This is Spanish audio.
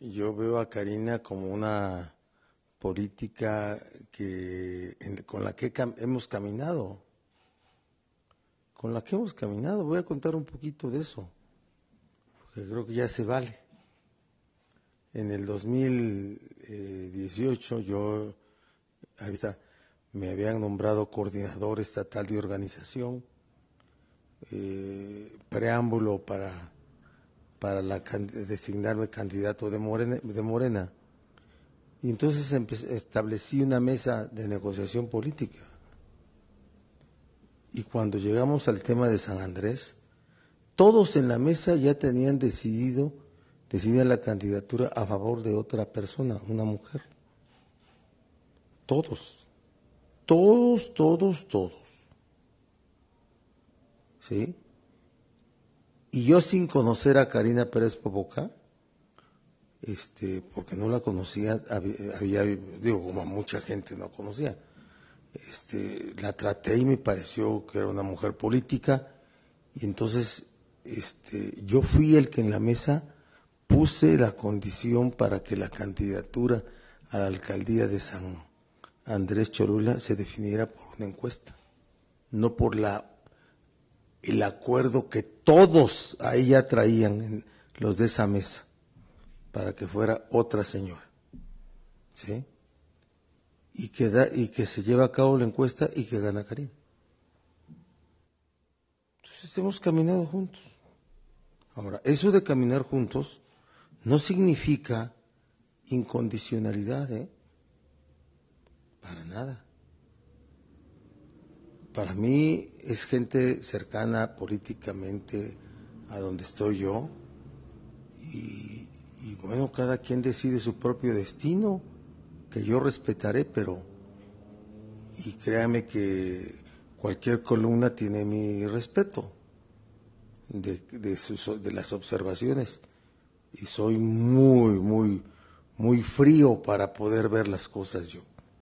Yo veo a Karina como una política con la que hemos caminado, con la que hemos caminado. Voy a contar un poquito de eso, porque creo que ya se vale. En el 2018 eh, yo me habían nombrado coordinador estatal de organización, eh, preámbulo para para designarme candidato de Morena. Y entonces establecí una mesa de negociación política. Y cuando llegamos al tema de San Andrés, todos en la mesa ya tenían decidido, decidir la candidatura a favor de otra persona, una mujer. Todos. Todos, todos, todos. ¿Sí? Y yo sin conocer a Karina Pérez Popoca, este, porque no la conocía, había, digo, como mucha gente no conocía, este, la traté y me pareció que era una mujer política. Y entonces este, yo fui el que en la mesa puse la condición para que la candidatura a la alcaldía de San Andrés Cholula se definiera por una encuesta, no por la el acuerdo que todos ahí ya traían los de esa mesa para que fuera otra señora. ¿Sí? Y que, da, y que se lleva a cabo la encuesta y que gana Karim. Entonces hemos caminado juntos. Ahora, eso de caminar juntos no significa incondicionalidad, ¿eh? Para nada para mí es gente cercana políticamente a donde estoy yo y, bueno, cada quien decide su propio destino, que yo respetaré, pero y créame que cualquier columna tiene mi respeto de, de las observaciones y soy muy, muy, muy frío para poder ver las cosas yo.